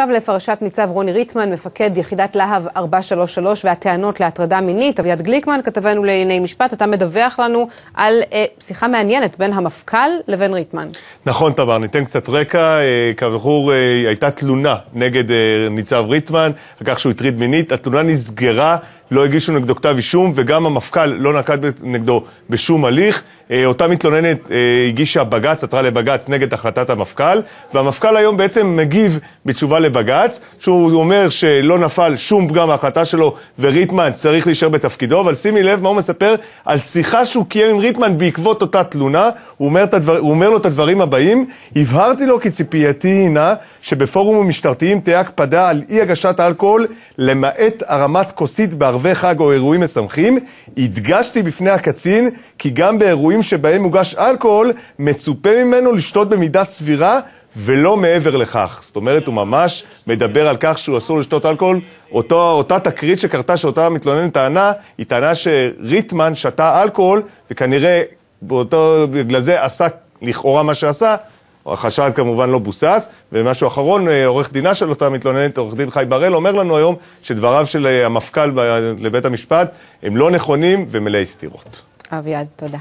עכשיו לפרשת ניצב רוני ריטמן, מפקד יחידת להב 433 והטענות להטרדה מינית. אביעד גליקמן, כתבנו לענייני משפט, אתה מדווח לנו על אה, שיחה מעניינת בין המפכ"ל לבין ריטמן. נכון, תמר, ניתן קצת רקע. אה, כזכור, אה, הייתה תלונה נגד אה, ניצב ריטמן, על כך שהוא הטריד מינית. התלונה נסגרה. לא הגישו נגדו כתב אישום, וגם המפכ"ל לא נקט נגדו בשום הליך. אה, אותה מתלוננת אה, הגישה בג"ץ, עתרה לבג"ץ נגד החלטת המפכ"ל, והמפכ"ל היום בעצם מגיב בתשובה לבג"ץ, שהוא אומר שלא נפל שום פגם מההחלטה שלו, וריטמן צריך להישאר בתפקידו, אבל שימי לב מה הוא מספר על שיחה שהוא קיים עם ריטמן בעקבות אותה תלונה, הוא אומר, הדבר, הוא אומר לו את הדברים הבאים, הבהרתי לו כי ציפייתי הינה שבפורומים משטרתיים תהיה הקפדה על אי הגשת אלכוהול, למעט הרמת כוסית בהר... ערבי חג או אירועים משמחים, הדגשתי בפני הקצין כי גם באירועים שבהם מוגש אלכוהול, מצופה ממנו לשתות במידה סבירה ולא מעבר לכך. זאת אומרת, הוא ממש מדבר על כך שהוא אסור לשתות אלכוהול. אותו, אותה תקרית שקרתה, שאותה המתלוננת טענה, היא טענה שריטמן שתה אלכוהול, וכנראה באותו, בגלל זה עשה לכאורה מה שעשה, החשד כמובן לא בוסס. ומשהו אחרון, אה, עורך דינה של אותה מתלוננת, עורך דין חי בראל, אומר לנו היום שדבריו של אה, המפכ"ל לבית המשפט הם לא נכונים ומלאי סתירות. אביעד, תודה.